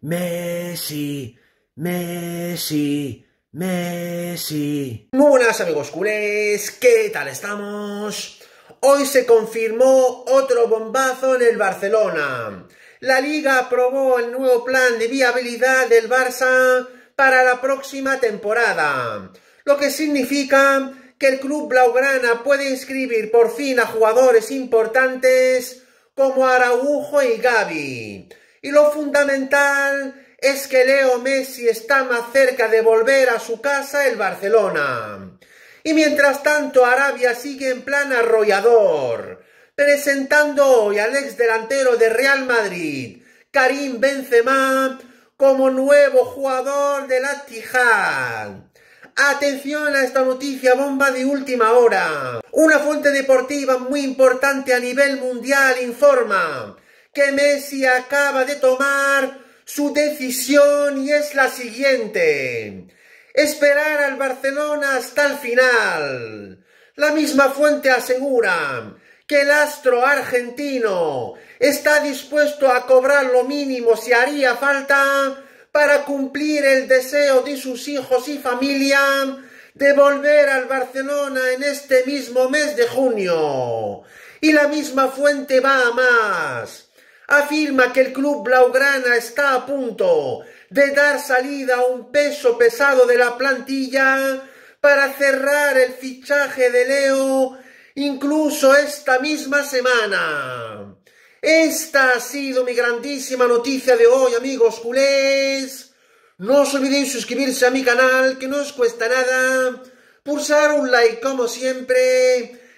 Messi, Messi, Messi. Muy buenas amigos culés, ¿qué tal estamos? Hoy se confirmó otro bombazo en el Barcelona. La liga aprobó el nuevo plan de viabilidad del Barça para la próxima temporada, lo que significa que el club blaugrana puede inscribir por fin a jugadores importantes como Araujo y Gaby. Y lo fundamental es que Leo Messi está más cerca de volver a su casa el Barcelona. Y mientras tanto Arabia sigue en plan arrollador, presentando hoy al ex delantero de Real Madrid, Karim Benzema, como nuevo jugador de la Tijal. Atención a esta noticia bomba de última hora. Una fuente deportiva muy importante a nivel mundial informa Messi acaba de tomar su decisión y es la siguiente. Esperar al Barcelona hasta el final. La misma fuente asegura que el astro argentino está dispuesto a cobrar lo mínimo si haría falta para cumplir el deseo de sus hijos y familia de volver al Barcelona en este mismo mes de junio. Y la misma fuente va a más afirma que el club Blaugrana está a punto de dar salida a un peso pesado de la plantilla para cerrar el fichaje de Leo incluso esta misma semana. Esta ha sido mi grandísima noticia de hoy, amigos culés. No os olvidéis suscribirse a mi canal, que no os cuesta nada. Pulsar un like como siempre